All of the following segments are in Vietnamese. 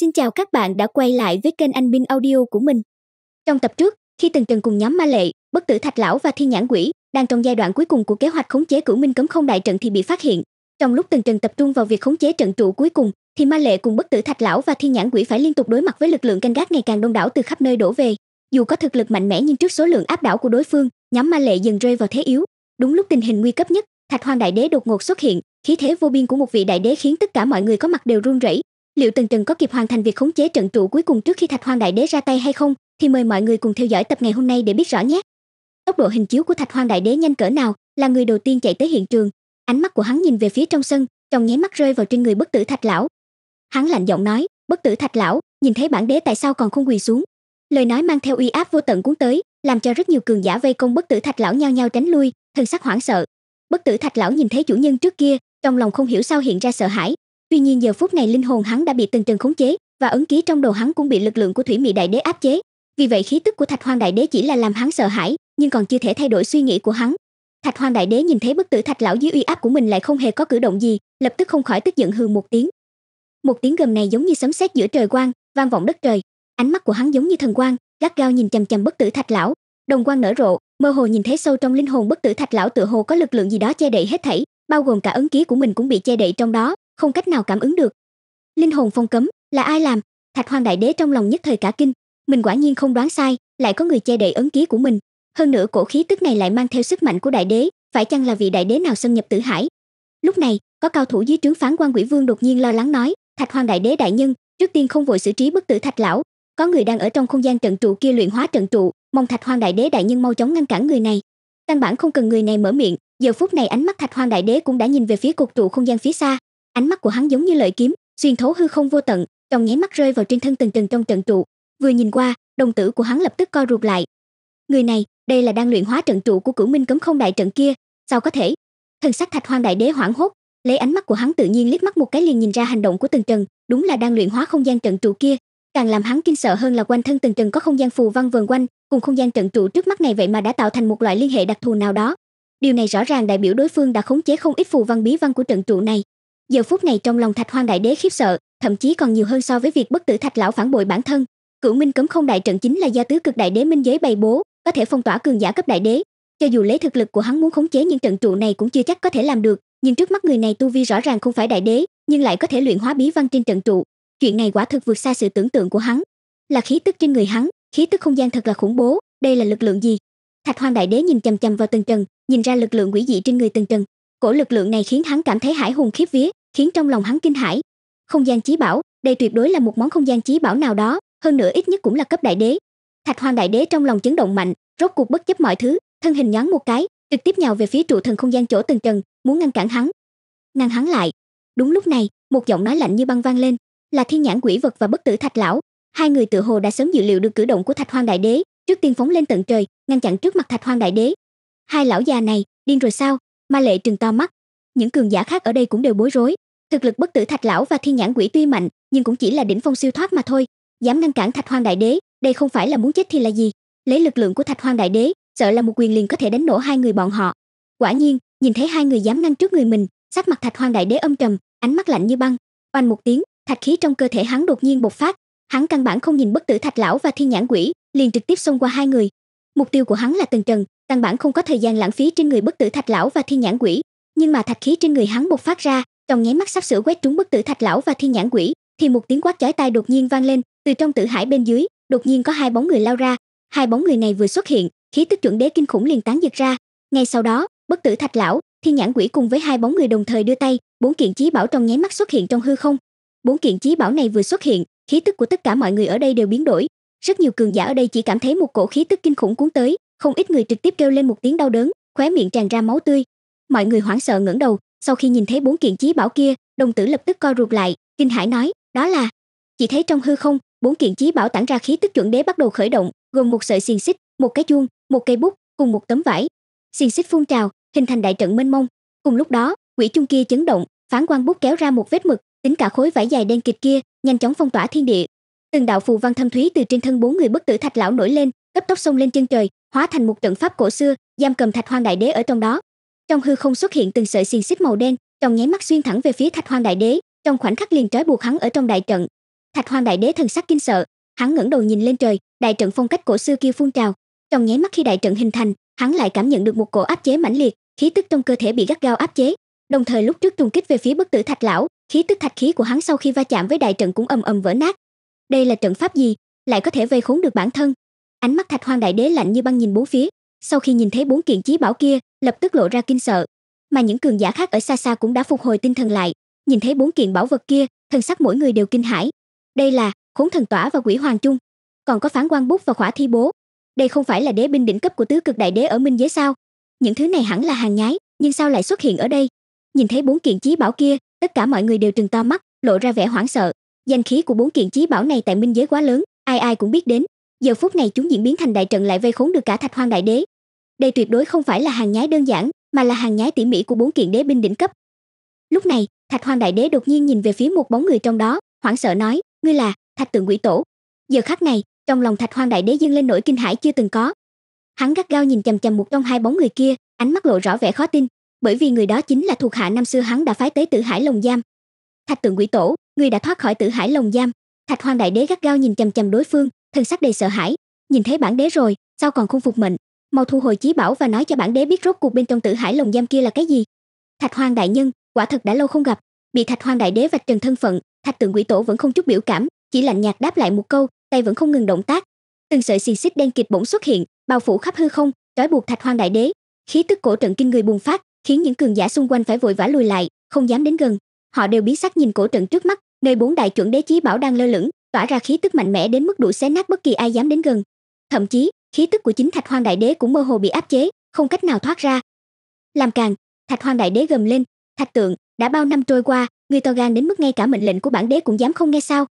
Xin chào các bạn đã quay lại với kênh Anh Bin Audio của mình. Trong tập trước, khi Tần Trần cùng nhóm Ma Lệ, Bất Tử Thạch Lão và Thiên Nhãn Quỷ đang trong giai đoạn cuối cùng của kế hoạch khống chế Cửu Minh Cấm Không Đại Trận thì bị phát hiện. Trong lúc Tần Trần tập trung vào việc khống chế trận trụ cuối cùng, thì Ma Lệ cùng Bất Tử Thạch Lão và Thiên Nhãn Quỷ phải liên tục đối mặt với lực lượng canh gác ngày càng đông đảo từ khắp nơi đổ về. Dù có thực lực mạnh mẽ nhưng trước số lượng áp đảo của đối phương, nhóm Ma Lệ dần rơi vào thế yếu. Đúng lúc tình hình nguy cấp nhất, Thạch hoàng Đại Đế đột ngột xuất hiện, khí thế vô biên của một vị đại đế khiến tất cả mọi người có mặt đều run rẩy, liệu tần trần có kịp hoàn thành việc khống chế trận trụ cuối cùng trước khi thạch Hoàng đại đế ra tay hay không thì mời mọi người cùng theo dõi tập ngày hôm nay để biết rõ nhé tốc độ hình chiếu của thạch Hoàng đại đế nhanh cỡ nào là người đầu tiên chạy tới hiện trường ánh mắt của hắn nhìn về phía trong sân trong nháy mắt rơi vào trên người bất tử thạch lão hắn lạnh giọng nói bất tử thạch lão nhìn thấy bản đế tại sao còn không quỳ xuống lời nói mang theo uy áp vô tận cuốn tới làm cho rất nhiều cường giả vây công bất tử thạch lão nhao nhao tránh lui thân sắc hoảng sợ bất tử thạch lão nhìn thấy chủ nhân trước kia trong lòng không hiểu sao hiện ra sợ hãi tuy nhiên giờ phút này linh hồn hắn đã bị từng trần khống chế và ấn ký trong đầu hắn cũng bị lực lượng của thủy mị đại đế áp chế vì vậy khí tức của thạch hoàng đại đế chỉ là làm hắn sợ hãi nhưng còn chưa thể thay đổi suy nghĩ của hắn thạch hoàng đại đế nhìn thấy bức tử thạch lão dưới uy áp của mình lại không hề có cử động gì lập tức không khỏi tức giận hừ một tiếng một tiếng gầm này giống như sấm sét giữa trời quang vang vọng đất trời ánh mắt của hắn giống như thần quang gắt gao nhìn chằm chằm bất tử thạch lão đồng quang nở rộ mơ hồ nhìn thấy sâu trong linh hồn bất tử thạch lão tựa hồ có lực lượng gì đó che đậy hết thảy bao gồm cả ấn ký của mình cũng bị che đậy trong đó không cách nào cảm ứng được linh hồn phong cấm là ai làm thạch hoàng đại đế trong lòng nhất thời cả kinh mình quả nhiên không đoán sai lại có người che đậy ấn ký của mình hơn nữa cổ khí tức này lại mang theo sức mạnh của đại đế phải chăng là vị đại đế nào xâm nhập tử hải lúc này có cao thủ dưới trướng phán quan quỷ vương đột nhiên lo lắng nói thạch hoàng đại đế đại nhân trước tiên không vội xử trí bất tử thạch lão có người đang ở trong không gian trận trụ kia luyện hóa trận trụ mong thạch hoàng đại đế đại nhân mau chóng ngăn cản người này căn bản không cần người này mở miệng giờ phút này ánh mắt thạch hoàng đại đế cũng đã nhìn về phía cục trụ không gian phía xa ánh mắt của hắn giống như lợi kiếm xuyên thấu hư không vô tận trong nháy mắt rơi vào trên thân tần trần trong trận trụ vừa nhìn qua đồng tử của hắn lập tức co rụt lại người này đây là đang luyện hóa trận trụ của cửu minh cấm không đại trận kia sao có thể thần sắc thạch hoang đại đế hoảng hốt lấy ánh mắt của hắn tự nhiên liếc mắt một cái liền nhìn ra hành động của tần trần đúng là đang luyện hóa không gian trận trụ kia càng làm hắn kinh sợ hơn là quanh thân tần trần có không gian phù văn vờn quanh cùng không gian trận trụ trước mắt này vậy mà đã tạo thành một loại liên hệ đặc thù nào đó điều này rõ ràng đại biểu đối phương đã khống chế không ít phù văn bí văn của trận trụ này giờ phút này trong lòng thạch hoang đại đế khiếp sợ thậm chí còn nhiều hơn so với việc bất tử thạch lão phản bội bản thân cửu minh cấm không đại trận chính là do tứ cực đại đế minh giới bày bố có thể phong tỏa cường giả cấp đại đế cho dù lấy thực lực của hắn muốn khống chế những trận trụ này cũng chưa chắc có thể làm được nhưng trước mắt người này tu vi rõ ràng không phải đại đế nhưng lại có thể luyện hóa bí văn trên trận trụ chuyện này quả thực vượt xa sự tưởng tượng của hắn là khí tức trên người hắn khí tức không gian thật là khủng bố đây là lực lượng gì thạch hoang đại đế nhìn chằm chằm vào tần trần nhìn ra lực lượng quỷ dị trên người tần trần cổ lực lượng này khiến hắn cảm thấy hải hùng khiếp vía khiến trong lòng hắn kinh hãi không gian chí bảo đây tuyệt đối là một món không gian chí bảo nào đó hơn nữa ít nhất cũng là cấp đại đế thạch hoàng đại đế trong lòng chấn động mạnh rốt cuộc bất chấp mọi thứ thân hình nhón một cái trực tiếp nhào về phía trụ thần không gian chỗ từng trần muốn ngăn cản hắn ngăn hắn lại đúng lúc này một giọng nói lạnh như băng vang lên là thiên nhãn quỷ vật và bất tử thạch lão hai người tự hồ đã sớm dự liệu được cử động của thạch hoang đại đế trước tiên phóng lên tận trời ngăn chặn trước mặt thạch hoang đại đế hai lão già này điên rồi sao ma lệ trừng to mắt những cường giả khác ở đây cũng đều bối rối thực lực bất tử thạch lão và thiên nhãn quỷ tuy mạnh nhưng cũng chỉ là đỉnh phong siêu thoát mà thôi dám ngăn cản thạch hoang đại đế đây không phải là muốn chết thì là gì lấy lực lượng của thạch hoang đại đế sợ là một quyền liền có thể đánh nổ hai người bọn họ quả nhiên nhìn thấy hai người dám ngăn trước người mình sắc mặt thạch hoang đại đế âm trầm ánh mắt lạnh như băng oanh một tiếng thạch khí trong cơ thể hắn đột nhiên bộc phát hắn căn bản không nhìn bất tử thạch lão và thiên nhãn quỷ liền trực tiếp xông qua hai người mục tiêu của hắn là tần trần căn bản không có thời gian lãng phí trên người bất tử thạch lão và thiên nhãn quỷ nhưng mà thạch khí trên người hắn bộc phát ra trong nháy mắt sắp sửa quét trúng bất tử thạch lão và thiên nhãn quỷ thì một tiếng quát chói tai đột nhiên vang lên từ trong tử hải bên dưới đột nhiên có hai bóng người lao ra hai bóng người này vừa xuất hiện khí tức chuẩn đế kinh khủng liền tán giật ra ngay sau đó bất tử thạch lão thiên nhãn quỷ cùng với hai bóng người đồng thời đưa tay bốn kiện chí bảo trong nháy mắt xuất hiện trong hư không bốn kiện chí bảo này vừa xuất hiện khí tức của tất cả mọi người ở đây đều biến đổi rất nhiều cường giả ở đây chỉ cảm thấy một cổ khí tức kinh khủng cuốn tới không ít người trực tiếp kêu lên một tiếng đau đớn khóe miệng tràn ra máu tươi mọi người hoảng sợ ngẩng đầu sau khi nhìn thấy bốn kiện chí bảo kia đồng tử lập tức co rụt lại kinh hải nói đó là chỉ thấy trong hư không bốn kiện chí bảo tản ra khí tức chuẩn đế bắt đầu khởi động gồm một sợi xiềng xích một cái chuông một cây bút cùng một tấm vải xiềng xích phun trào hình thành đại trận mênh mông cùng lúc đó quỷ chung kia chấn động phán quan bút kéo ra một vết mực tính cả khối vải dài đen kịt kia nhanh chóng phong tỏa thiên địa từng đạo phù văn thâm thúy từ trên thân bốn người bất tử thạch lão nổi lên cấp tốc xông lên chân trời hóa thành một trận pháp cổ xưa giam cầm thạch hoang đại đế ở trong đó trong hư không xuất hiện từng sợi xiềng xích màu đen trong nháy mắt xuyên thẳng về phía thạch hoang đại đế trong khoảnh khắc liền trói buộc hắn ở trong đại trận thạch hoang đại đế thần sắc kinh sợ hắn ngẩng đầu nhìn lên trời đại trận phong cách cổ xưa kia phun trào trong nháy mắt khi đại trận hình thành hắn lại cảm nhận được một cổ áp chế mãnh liệt khí tức trong cơ thể bị gắt gao áp chế đồng thời lúc trước trùng kích về phía bất tử thạch lão khí tức thạch khí của hắn sau khi va chạm với đại trận cũng ầm ầm vỡ nát đây là trận pháp gì lại có thể vây khốn được bản thân ánh mắt thạch hoang đại đế lạnh như băng nhìn bốn phía sau khi nhìn thấy bốn kiện chí bảo kia lập tức lộ ra kinh sợ mà những cường giả khác ở xa xa cũng đã phục hồi tinh thần lại nhìn thấy bốn kiện bảo vật kia thần sắc mỗi người đều kinh hãi đây là khốn thần tỏa và quỷ hoàng chung còn có phán quan bút và khỏa thi bố đây không phải là đế binh đỉnh cấp của tứ cực đại đế ở minh giới sao những thứ này hẳn là hàng nhái nhưng sao lại xuất hiện ở đây nhìn thấy bốn kiện chí bảo kia tất cả mọi người đều trừng to mắt lộ ra vẻ hoảng sợ danh khí của bốn kiện chí bảo này tại minh giới quá lớn ai ai cũng biết đến giờ phút này chúng diễn biến thành đại trận lại vây khốn được cả thạch hoang đại đế đây tuyệt đối không phải là hàng nhái đơn giản mà là hàng nhái tỉ mỉ của bốn kiện đế binh đỉnh cấp lúc này thạch hoang đại đế đột nhiên nhìn về phía một bóng người trong đó hoảng sợ nói ngươi là thạch tượng quỷ tổ giờ khắc này trong lòng thạch hoang đại đế dâng lên nỗi kinh hãi chưa từng có hắn gắt gao nhìn chằm chằm một trong hai bóng người kia ánh mắt lộ rõ vẻ khó tin bởi vì người đó chính là thuộc hạ năm xưa hắn đã phái tới tử hải lồng giam thạch tượng quỷ tổ ngươi đã thoát khỏi tử hải lồng giam thạch hoang đại đế gắt gao nhìn chằm chằm đối phương thần sắc đầy sợ hãi nhìn thấy bản đế rồi sao còn không phục mệnh mau thu hồi chí bảo và nói cho bản đế biết rốt cuộc bên trong tử hải lồng giam kia là cái gì thạch hoàng đại nhân quả thật đã lâu không gặp bị thạch hoàng đại đế vạch trần thân phận thạch tượng quỷ tổ vẫn không chút biểu cảm chỉ lạnh nhạt đáp lại một câu tay vẫn không ngừng động tác từng sợi xì xích đen kịt bỗng xuất hiện bao phủ khắp hư không trói buộc thạch hoàng đại đế khí tức cổ trận kinh người bùng phát khiến những cường giả xung quanh phải vội vã lùi lại không dám đến gần họ đều biến sắc nhìn cổ trận trước mắt nơi bốn đại chuẩn đế chí bảo đang lơ lửng tỏa ra khí tức mạnh mẽ đến mức đủ xé nát bất kỳ ai dám đến gần thậm chí khí tức của chính thạch hoang đại đế cũng mơ hồ bị áp chế không cách nào thoát ra làm càng thạch hoang đại đế gầm lên thạch tượng đã bao năm trôi qua ngươi to gan đến mức ngay cả mệnh lệnh của bản đế cũng dám không nghe sao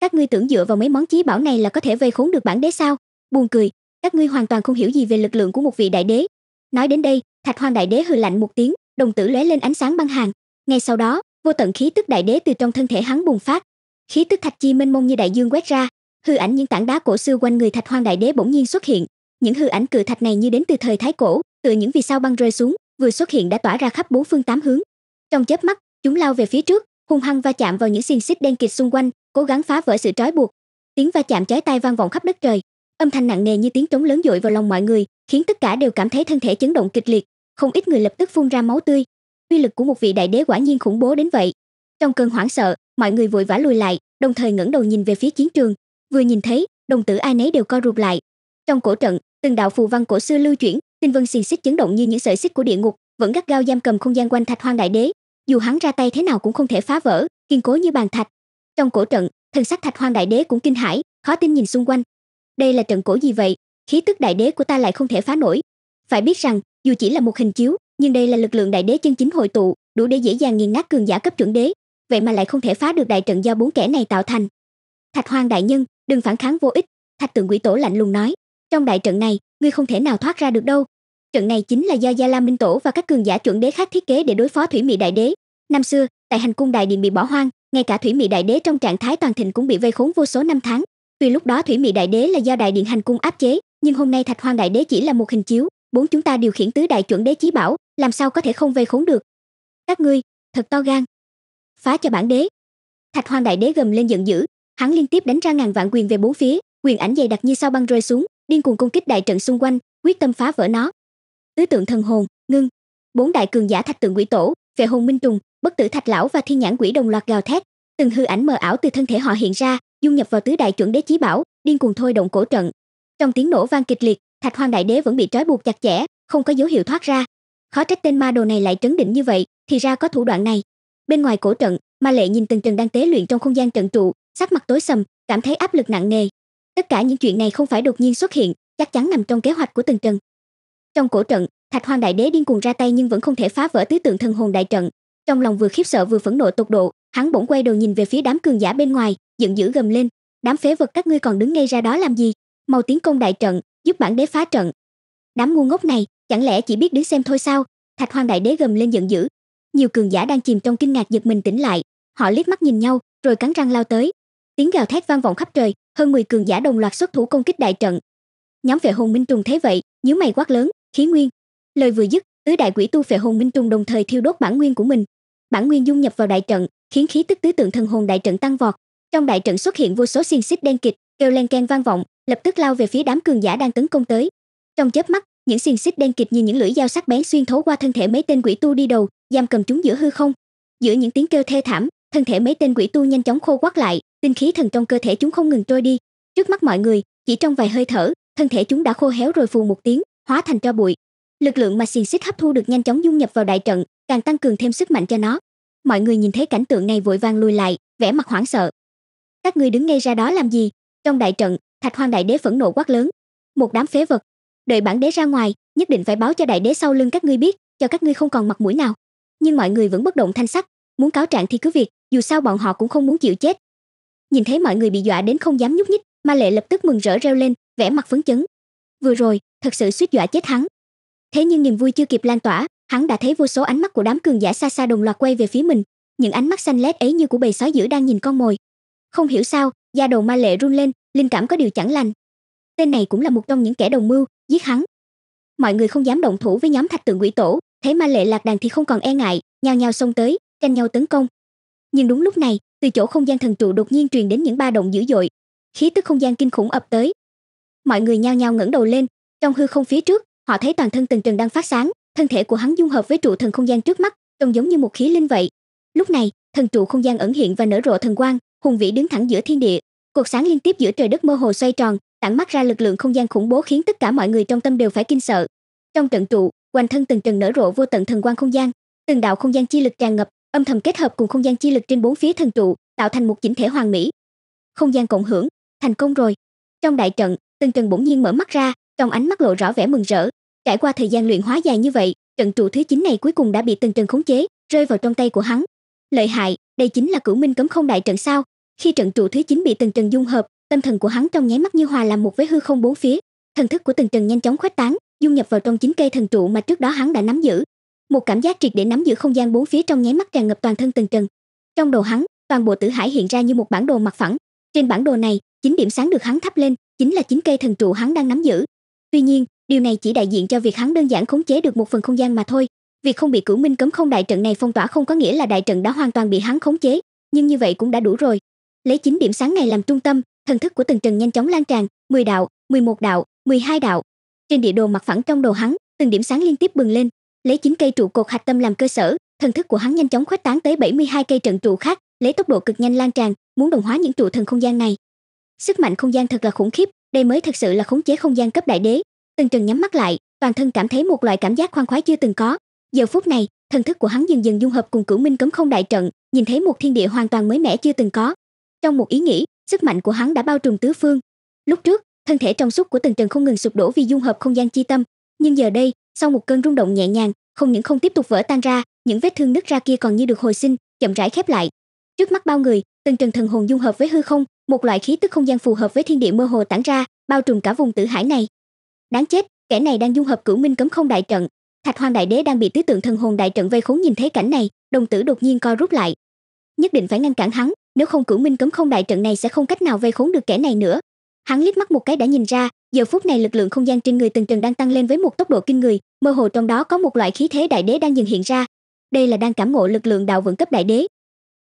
các ngươi tưởng dựa vào mấy món chí bảo này là có thể vây khốn được bản đế sao buồn cười các ngươi hoàn toàn không hiểu gì về lực lượng của một vị đại đế nói đến đây thạch hoang đại đế hừ lạnh một tiếng đồng tử lóe lên ánh sáng băng hàng ngay sau đó vô tận khí tức đại đế từ trong thân thể hắn bùng phát khí tức thạch chi mênh mông như đại dương quét ra hư ảnh những tảng đá cổ xưa quanh người thạch hoang đại đế bỗng nhiên xuất hiện những hư ảnh cự thạch này như đến từ thời thái cổ từ những vì sao băng rơi xuống vừa xuất hiện đã tỏa ra khắp bốn phương tám hướng trong chớp mắt chúng lao về phía trước hung hăng va chạm vào những xiềng xích đen kịt xung quanh cố gắng phá vỡ sự trói buộc tiếng va chạm chói tai vang vọng khắp đất trời âm thanh nặng nề như tiếng trống lớn dội vào lòng mọi người khiến tất cả đều cảm thấy thân thể chấn động kịch liệt không ít người lập tức phun ra máu tươi uy lực của một vị đại đế quả nhiên khủng bố đến vậy trong cơn hoảng sợ mọi người vội vã lùi lại đồng thời ngẩng đầu nhìn về phía chiến trường vừa nhìn thấy đồng tử ai nấy đều co rụt lại trong cổ trận từng đạo phù văn cổ xưa lưu chuyển tinh vân xì xích chấn động như những sợi xích của địa ngục vẫn gắt gao giam cầm không gian quanh thạch hoang đại đế dù hắn ra tay thế nào cũng không thể phá vỡ kiên cố như bàn thạch trong cổ trận thần sắc thạch hoang đại đế cũng kinh hãi khó tin nhìn xung quanh đây là trận cổ gì vậy khí tức đại đế của ta lại không thể phá nổi phải biết rằng dù chỉ là một hình chiếu nhưng đây là lực lượng đại đế chân chính hội tụ đủ để dễ dàng nghiền nát cường giả cấp chuẩn đế vậy mà lại không thể phá được đại trận do bốn kẻ này tạo thành thạch hoang đại nhân đừng phản kháng vô ích thạch tượng quỷ tổ lạnh lùng nói trong đại trận này ngươi không thể nào thoát ra được đâu trận này chính là do gia lam minh tổ và các cường giả chuẩn đế khác thiết kế để đối phó thủy mị đại đế năm xưa tại hành cung đại điện bị bỏ hoang ngay cả thủy mị đại đế trong trạng thái toàn thịnh cũng bị vây khốn vô số năm tháng tuy lúc đó thủy mị đại đế là do đại điện hành cung áp chế nhưng hôm nay thạch hoang đại đế chỉ là một hình chiếu bốn chúng ta điều khiển tứ đại chuẩn đế chí bảo làm sao có thể không vây khốn được các ngươi thật to gan phá cho bản đế thạch hoàng đại đế gầm lên giận dữ hắn liên tiếp đánh ra ngàn vạn quyền về bốn phía quyền ảnh dày đặc như sao băng rơi xuống điên cuồng công kích đại trận xung quanh quyết tâm phá vỡ nó tứ tượng thần hồn ngưng bốn đại cường giả thạch tượng quỷ tổ về hồn minh trùng bất tử thạch lão và thiên nhãn quỷ đồng loạt gào thét từng hư ảnh mờ ảo từ thân thể họ hiện ra dung nhập vào tứ đại chuẩn đế chí bảo điên cuồng thôi động cổ trận trong tiếng nổ vang kịch liệt thạch hoàng đại đế vẫn bị trói buộc chặt chẽ không có dấu hiệu thoát ra khó trách tên ma đồ này lại trấn định như vậy thì ra có thủ đoạn này bên ngoài cổ trận ma lệ nhìn tần trần đang tế luyện trong không gian trận trụ sắc mặt tối sầm cảm thấy áp lực nặng nề tất cả những chuyện này không phải đột nhiên xuất hiện chắc chắn nằm trong kế hoạch của tần trần trong cổ trận thạch hoàng đại đế điên cuồng ra tay nhưng vẫn không thể phá vỡ tứ tượng thần hồn đại trận trong lòng vừa khiếp sợ vừa phẫn nộ tột độ hắn bỗng quay đầu nhìn về phía đám cường giả bên ngoài giận dữ gầm lên đám phế vật các ngươi còn đứng ngay ra đó làm gì mau tiến công đại trận giúp bản đế phá trận đám ngu ngốc này chẳng lẽ chỉ biết đứng xem thôi sao thạch hoàng đại đế gầm lên giận dữ nhiều cường giả đang chìm trong kinh ngạc giật mình tỉnh lại họ liếc mắt nhìn nhau rồi cắn răng lao tới tiếng gào thét vang vọng khắp trời hơn 10 cường giả đồng loạt xuất thủ công kích đại trận nhóm vệ hồn minh trùng thấy vậy nhíu mày quát lớn khí nguyên lời vừa dứt tứ đại quỷ tu vệ hồn minh trùng đồng thời thiêu đốt bản nguyên của mình bản nguyên dung nhập vào đại trận khiến khí tức tứ tượng thần hồn đại trận tăng vọt trong đại trận xuất hiện vô số xiên xích đen kịch kêu len keng vang vọng lập tức lao về phía đám cường giả đang tấn công tới trong chớp mắt những xiềng xích đen kịt như những lưỡi dao sắc bén xuyên thấu qua thân thể mấy tên quỷ tu đi đầu giam cầm chúng giữa hư không giữa những tiếng kêu thê thảm thân thể mấy tên quỷ tu nhanh chóng khô quắt lại tinh khí thần trong cơ thể chúng không ngừng trôi đi trước mắt mọi người chỉ trong vài hơi thở thân thể chúng đã khô héo rồi phù một tiếng hóa thành tro bụi lực lượng mà xiềng xích hấp thu được nhanh chóng dung nhập vào đại trận càng tăng cường thêm sức mạnh cho nó mọi người nhìn thấy cảnh tượng này vội vàng lùi lại vẻ mặt hoảng sợ các ngươi đứng ngay ra đó làm gì trong đại trận thạch hoang đại đế phẫn nộ quát lớn một đám phế vật đợi bản đế ra ngoài nhất định phải báo cho đại đế sau lưng các ngươi biết cho các ngươi không còn mặt mũi nào nhưng mọi người vẫn bất động thanh sắc muốn cáo trạng thì cứ việc dù sao bọn họ cũng không muốn chịu chết nhìn thấy mọi người bị dọa đến không dám nhúc nhích ma lệ lập tức mừng rỡ reo lên vẻ mặt phấn chấn vừa rồi thật sự suýt dọa chết hắn thế nhưng niềm vui chưa kịp lan tỏa hắn đã thấy vô số ánh mắt của đám cường giả xa xa đồng loạt quay về phía mình những ánh mắt xanh lét ấy như của bầy sói dữ đang nhìn con mồi không hiểu sao da đầu ma lệ run lên linh cảm có điều chẳng lành tên này cũng là một trong những kẻ đồng mưu giết hắn mọi người không dám động thủ với nhóm thạch tượng quỷ tổ thấy ma lệ lạc đàn thì không còn e ngại nhao nhào xông tới tranh nhau tấn công nhưng đúng lúc này từ chỗ không gian thần trụ đột nhiên truyền đến những ba động dữ dội khí tức không gian kinh khủng ập tới mọi người nhao nhao ngẩng đầu lên trong hư không phía trước họ thấy toàn thân từng trần đang phát sáng thân thể của hắn dung hợp với trụ thần không gian trước mắt trông giống như một khí linh vậy lúc này thần trụ không gian ẩn hiện và nở rộ thần quang hùng vĩ đứng thẳng giữa thiên địa cột sáng liên tiếp giữa trời đất mơ hồ xoay tròn tản mắt ra lực lượng không gian khủng bố khiến tất cả mọi người trong tâm đều phải kinh sợ. Trong trận trụ, quanh thân từng trần nở rộ vô tận thần quang không gian, từng đạo không gian chi lực tràn ngập, âm thầm kết hợp cùng không gian chi lực trên bốn phía thần trụ, tạo thành một chỉnh thể hoàn mỹ. Không gian cộng hưởng, thành công rồi. Trong đại trận, Từng Trần bỗng nhiên mở mắt ra, trong ánh mắt lộ rõ vẻ mừng rỡ. Trải qua thời gian luyện hóa dài như vậy, trận trụ thứ 9 này cuối cùng đã bị Từng Trần khống chế, rơi vào trong tay của hắn. Lợi hại, đây chính là Cửu Minh Cấm Không Đại trận sao? Khi trận trụ thứ 9 bị Từng Trần dung hợp, tâm thần của hắn trong nháy mắt như hòa làm một với hư không bốn phía thần thức của Tần trần nhanh chóng khuếch tán dung nhập vào trong chính cây thần trụ mà trước đó hắn đã nắm giữ một cảm giác triệt để nắm giữ không gian bốn phía trong nháy mắt tràn ngập toàn thân Tần trần trong đầu hắn toàn bộ tử hải hiện ra như một bản đồ mặt phẳng trên bản đồ này chín điểm sáng được hắn thắp lên chính là chín cây thần trụ hắn đang nắm giữ tuy nhiên điều này chỉ đại diện cho việc hắn đơn giản khống chế được một phần không gian mà thôi việc không bị cửu minh cấm không đại trận này phong tỏa không có nghĩa là đại trận đã hoàn toàn bị hắn khống chế nhưng như vậy cũng đã đủ rồi lấy chín điểm sáng này làm trung tâm thần thức của Tần Trần nhanh chóng lan tràn, 10 đạo, 11 đạo, 12 đạo. Trên địa đồ mặt phẳng trong đầu hắn, từng điểm sáng liên tiếp bừng lên, lấy chín cây trụ cột hạch tâm làm cơ sở, thần thức của hắn nhanh chóng khuếch tán tới 72 cây trận trụ khác, lấy tốc độ cực nhanh lan tràn, muốn đồng hóa những trụ thần không gian này. Sức mạnh không gian thật là khủng khiếp, đây mới thật sự là khống chế không gian cấp đại đế. Tần Trần nhắm mắt lại, toàn thân cảm thấy một loại cảm giác khoan khoái chưa từng có. Giờ phút này, thần thức của hắn dần dần dung hợp cùng Cửu Minh Cấm Không đại trận, nhìn thấy một thiên địa hoàn toàn mới mẻ chưa từng có. Trong một ý nghĩ, sức mạnh của hắn đã bao trùm tứ phương lúc trước thân thể trong suốt của tần trần không ngừng sụp đổ vì dung hợp không gian chi tâm nhưng giờ đây sau một cơn rung động nhẹ nhàng không những không tiếp tục vỡ tan ra những vết thương nứt ra kia còn như được hồi sinh chậm rãi khép lại trước mắt bao người tần trần thần hồn dung hợp với hư không một loại khí tức không gian phù hợp với thiên địa mơ hồ tản ra bao trùm cả vùng tử hải này đáng chết kẻ này đang dung hợp cửu minh cấm không đại trận thạch hoang đại đế đang bị tứ tượng thần hồn đại trận vây khốn nhìn thấy cảnh này đồng tử đột nhiên co rút lại nhất định phải ngăn cản hắn nếu không cửu minh cấm không đại trận này sẽ không cách nào vây khốn được kẻ này nữa hắn liếc mắt một cái đã nhìn ra giờ phút này lực lượng không gian trên người từng trần đang tăng lên với một tốc độ kinh người mơ hồ trong đó có một loại khí thế đại đế đang dần hiện ra đây là đang cảm ngộ lực lượng đạo vận cấp đại đế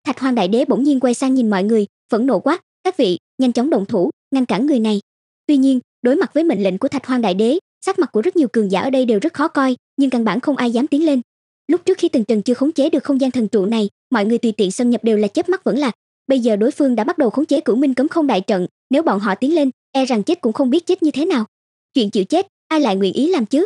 thạch hoang đại đế bỗng nhiên quay sang nhìn mọi người phẫn nộ quát các vị nhanh chóng động thủ ngăn cản người này tuy nhiên đối mặt với mệnh lệnh của thạch hoang đại đế sắc mặt của rất nhiều cường giả ở đây đều rất khó coi nhưng căn bản không ai dám tiến lên lúc trước khi từng trần chưa khống chế được không gian thần trụ này mọi người tùy tiện xâm nhập đều là chớp mắt vẫn lạc bây giờ đối phương đã bắt đầu khống chế cửu minh cấm không đại trận nếu bọn họ tiến lên e rằng chết cũng không biết chết như thế nào chuyện chịu chết ai lại nguyện ý làm chứ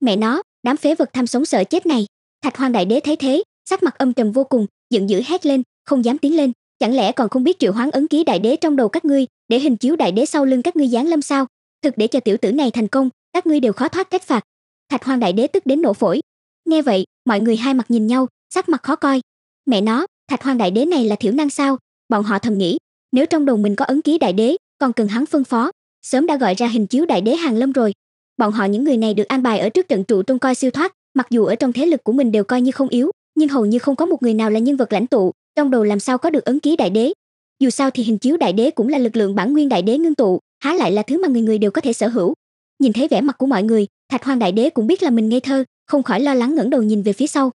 mẹ nó đám phế vật tham sống sợ chết này thạch hoàng đại đế thấy thế sắc mặt âm trầm vô cùng giận dữ hét lên không dám tiến lên chẳng lẽ còn không biết triệu hoán ấn ký đại đế trong đầu các ngươi để hình chiếu đại đế sau lưng các ngươi giáng lâm sao thực để cho tiểu tử này thành công các ngươi đều khó thoát trách phạt thạch hoàng đại đế tức đến nổ phổi nghe vậy mọi người hai mặt nhìn nhau sắc mặt khó coi mẹ nó thạch hoàng đại đế này là thiểu năng sao Bọn họ thầm nghĩ, nếu trong đồn mình có ấn ký đại đế, còn cần hắn phân phó, sớm đã gọi ra hình chiếu đại đế hàng lâm rồi. Bọn họ những người này được an bài ở trước trận trụ trông coi siêu thoát, mặc dù ở trong thế lực của mình đều coi như không yếu, nhưng hầu như không có một người nào là nhân vật lãnh tụ, trong đầu làm sao có được ấn ký đại đế. Dù sao thì hình chiếu đại đế cũng là lực lượng bản nguyên đại đế ngưng tụ, há lại là thứ mà người người đều có thể sở hữu. Nhìn thấy vẻ mặt của mọi người, Thạch Hoang đại đế cũng biết là mình ngây thơ, không khỏi lo lắng ngẩng đầu nhìn về phía sau.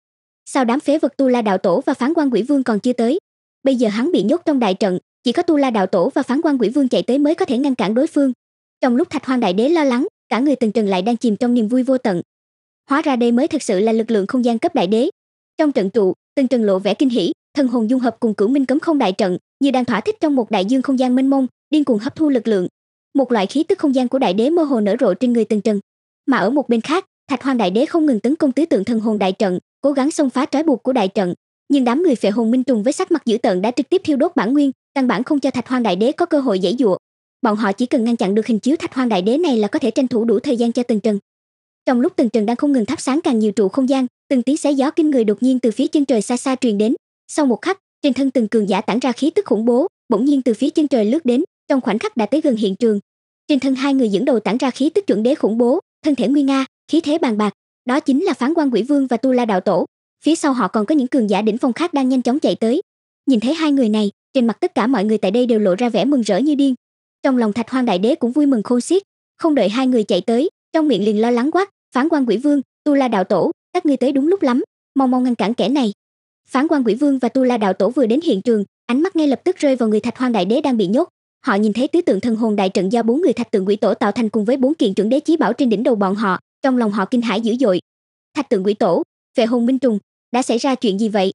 Sao đám phế vật tu la đạo tổ và phán quan quỷ vương còn chưa tới, bây giờ hắn bị nhốt trong đại trận chỉ có tu la đạo tổ và phán quan quỷ vương chạy tới mới có thể ngăn cản đối phương trong lúc thạch hoang đại đế lo lắng cả người từng trần lại đang chìm trong niềm vui vô tận hóa ra đây mới thực sự là lực lượng không gian cấp đại đế trong trận trụ từng trần lộ vẻ kinh hỉ thân hồn dung hợp cùng cửu minh cấm không đại trận như đang thỏa thích trong một đại dương không gian mênh mông điên cuồng hấp thu lực lượng một loại khí tức không gian của đại đế mơ hồ nở rộ trên người từng trần mà ở một bên khác thạch hoang đại đế không ngừng tấn công tứ tượng thân hồn đại trận cố gắng xông phá trói buộc của đại trận nhưng đám người phệ hồn minh trùng với sắc mặt dữ tợn đã trực tiếp thiêu đốt bản nguyên căn bản không cho thạch hoang đại đế có cơ hội dãy dụa bọn họ chỉ cần ngăn chặn được hình chiếu thạch hoang đại đế này là có thể tranh thủ đủ thời gian cho từng trần trong lúc từng trần đang không ngừng thắp sáng càng nhiều trụ không gian từng tiếng xé gió kinh người đột nhiên từ phía chân trời xa xa truyền đến sau một khắc trên thân từng cường giả tản ra khí tức khủng bố bỗng nhiên từ phía chân trời lướt đến trong khoảnh khắc đã tới gần hiện trường trên thân hai người dẫn đầu tản ra khí tức chuẩn đế khủng bố thân thể nguy nga khí thế bàn bạc đó chính là phán quan quỷ vương và tu la đạo tổ phía sau họ còn có những cường giả đỉnh phong khác đang nhanh chóng chạy tới nhìn thấy hai người này trên mặt tất cả mọi người tại đây đều lộ ra vẻ mừng rỡ như điên trong lòng thạch hoang đại đế cũng vui mừng khôn xiết không đợi hai người chạy tới trong miệng liền lo lắng quát phán quan quỷ vương tu la đạo tổ các ngươi tới đúng lúc lắm mau mau ngăn cản kẻ này phán quan quỷ vương và tu la đạo tổ vừa đến hiện trường ánh mắt ngay lập tức rơi vào người thạch hoang đại đế đang bị nhốt họ nhìn thấy tứ tượng thần hồn đại trận do bốn người thạch tượng quỷ tổ tạo thành cùng với bốn kiện chuẩn đế chí bảo trên đỉnh đầu bọn họ trong lòng họ kinh hãi dữ dội thạch tượng quỷ tổ vệ hồn minh trùng đã xảy ra chuyện gì vậy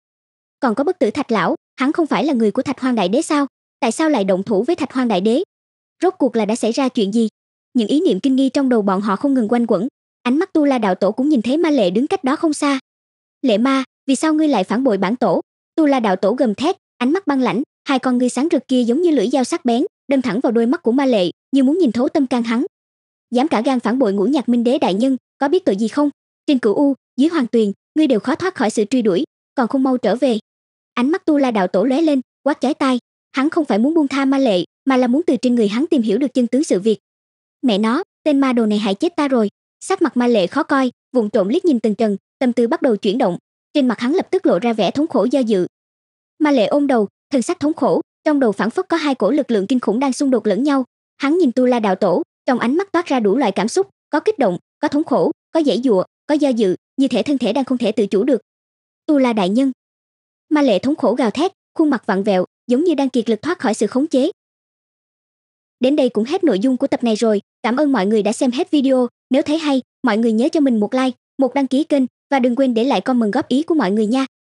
còn có bất tử thạch lão hắn không phải là người của thạch hoang đại đế sao tại sao lại động thủ với thạch hoang đại đế rốt cuộc là đã xảy ra chuyện gì những ý niệm kinh nghi trong đầu bọn họ không ngừng quanh quẩn ánh mắt tu la đạo tổ cũng nhìn thấy ma lệ đứng cách đó không xa lệ ma vì sao ngươi lại phản bội bản tổ tu la đạo tổ gầm thét ánh mắt băng lãnh hai con ngươi sáng rực kia giống như lưỡi dao sắc bén đâm thẳng vào đôi mắt của ma lệ như muốn nhìn thấu tâm can hắn dám cả gan phản bội ngũ nhạc minh đế đại nhân có biết tội gì không trên cửu u dưới hoàng tuyền ngươi đều khó thoát khỏi sự truy đuổi còn không mau trở về ánh mắt tu la đạo tổ lóe lên quát trái tay hắn không phải muốn buông tha ma lệ mà là muốn từ trên người hắn tìm hiểu được chân tướng sự việc mẹ nó tên ma đồ này hại chết ta rồi sắc mặt ma lệ khó coi vụng trộm liếc nhìn từng trần tâm tư bắt đầu chuyển động trên mặt hắn lập tức lộ ra vẻ thống khổ do dự ma lệ ôm đầu thân sắc thống khổ trong đầu phản phất có hai cổ lực lượng kinh khủng đang xung đột lẫn nhau hắn nhìn tu la đạo tổ trong ánh mắt toát ra đủ loại cảm xúc có kích động có thống khổ có dễ dụa có do dự như thể thân thể đang không thể tự chủ được tu la đại nhân ma lệ thống khổ gào thét khuôn mặt vặn vẹo giống như đang kiệt lực thoát khỏi sự khống chế đến đây cũng hết nội dung của tập này rồi cảm ơn mọi người đã xem hết video nếu thấy hay mọi người nhớ cho mình một like một đăng ký kênh và đừng quên để lại comment góp ý của mọi người nha